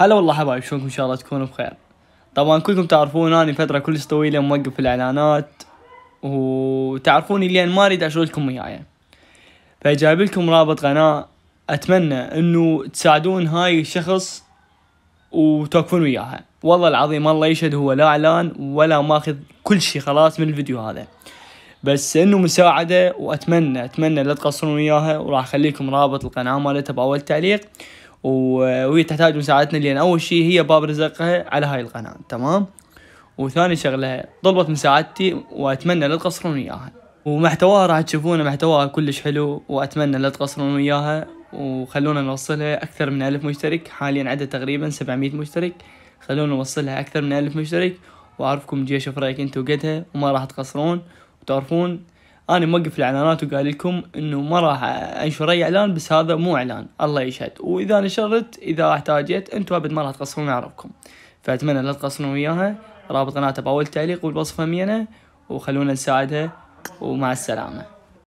هلا والله حبايب شلونكم ان شاء الله تكونوا بخير طبعا كلكم تعرفون اني فتره كلش طويله موقف الاعلانات وتعرفوني اللي ما اريد اشغلكم وياي فجايب لكم رابط قناه اتمنى انه تساعدون هاي الشخص وتوقفون وياها والله العظيم الله يشهد هو لا اعلان ولا ماخذ كل شيء خلاص من الفيديو هذا بس انه مساعده واتمنى اتمنى لا تقصرون وياها وراح اخليكم رابط القناه مالتها باول تعليق وهي تحتاج مساعدتنا لان اول شيء هي باب رزقها على هاي القناه تمام وثاني شغله طلبت مساعدتي واتمنى لا تقصرون وياها ومحتواها راح تشوفونه محتواها كلش حلو واتمنى لا تقصرون وياها وخلونا نوصلها اكثر من ألف مشترك حاليا عدد تقريبا 700 مشترك خلونا نوصلها اكثر من ألف مشترك واعرفكم جيش في رايك انتم قدها وما راح تقصرون وتعرفون انا موقف الاعلانات وقال لكم انه ما راح انشر اي اعلان بس هذا مو اعلان الله يشهد واذا نشرت اذا احتاجت انتم ابد ما راح تقصرون اعرابكم فاتمنى لا تقصرون وياها رابط قناتها باول تعليق والوصف همينه وخلونا نساعدها ومع السلامه